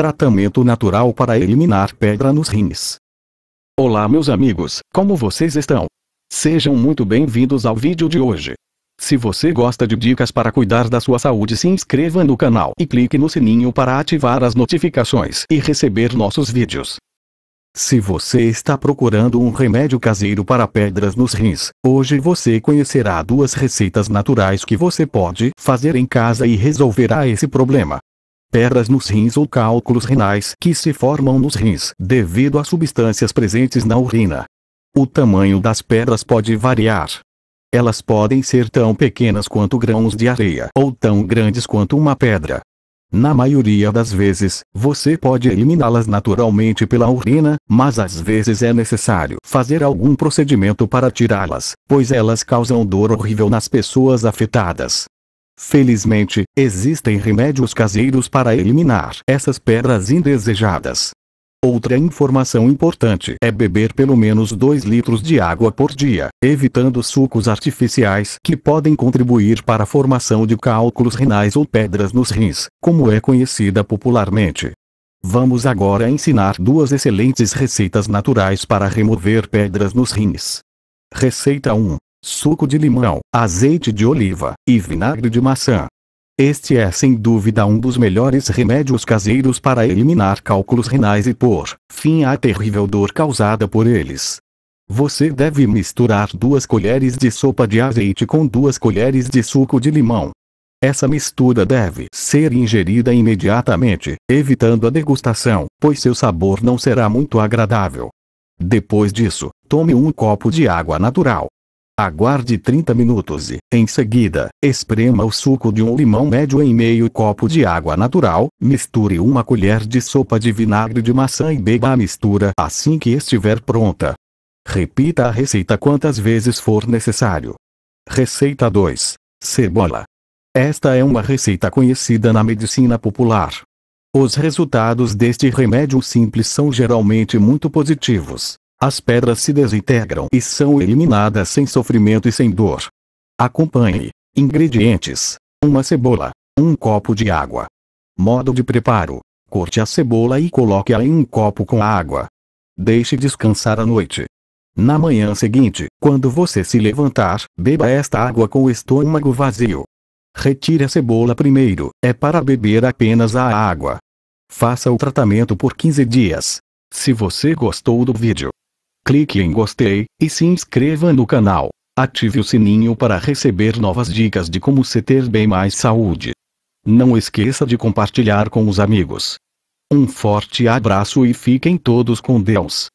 Tratamento natural para eliminar pedra nos rins. Olá meus amigos, como vocês estão? Sejam muito bem-vindos ao vídeo de hoje. Se você gosta de dicas para cuidar da sua saúde se inscreva no canal e clique no sininho para ativar as notificações e receber nossos vídeos. Se você está procurando um remédio caseiro para pedras nos rins, hoje você conhecerá duas receitas naturais que você pode fazer em casa e resolverá esse problema pedras nos rins ou cálculos renais que se formam nos rins devido a substâncias presentes na urina. O tamanho das pedras pode variar. Elas podem ser tão pequenas quanto grãos de areia ou tão grandes quanto uma pedra. Na maioria das vezes, você pode eliminá-las naturalmente pela urina, mas às vezes é necessário fazer algum procedimento para tirá-las, pois elas causam dor horrível nas pessoas afetadas. Felizmente, existem remédios caseiros para eliminar essas pedras indesejadas. Outra informação importante é beber pelo menos 2 litros de água por dia, evitando sucos artificiais que podem contribuir para a formação de cálculos renais ou pedras nos rins, como é conhecida popularmente. Vamos agora ensinar duas excelentes receitas naturais para remover pedras nos rins. Receita 1: suco de limão, azeite de oliva e vinagre de maçã. Este é sem dúvida um dos melhores remédios caseiros para eliminar cálculos renais e pôr fim à terrível dor causada por eles. Você deve misturar duas colheres de sopa de azeite com duas colheres de suco de limão. Essa mistura deve ser ingerida imediatamente, evitando a degustação, pois seu sabor não será muito agradável. Depois disso, tome um copo de água natural, Aguarde 30 minutos e, em seguida, esprema o suco de um limão médio em meio copo de água natural, misture uma colher de sopa de vinagre de maçã e beba a mistura assim que estiver pronta. Repita a receita quantas vezes for necessário. Receita 2. Cebola. Esta é uma receita conhecida na medicina popular. Os resultados deste remédio simples são geralmente muito positivos. As pedras se desintegram e são eliminadas sem sofrimento e sem dor. Acompanhe: ingredientes: uma cebola, um copo de água. Modo de preparo: corte a cebola e coloque-a em um copo com água. Deixe descansar à noite. Na manhã seguinte, quando você se levantar, beba esta água com o estômago vazio. Retire a cebola primeiro, é para beber apenas a água. Faça o tratamento por 15 dias. Se você gostou do vídeo, clique em gostei, e se inscreva no canal. Ative o sininho para receber novas dicas de como se ter bem mais saúde. Não esqueça de compartilhar com os amigos. Um forte abraço e fiquem todos com Deus.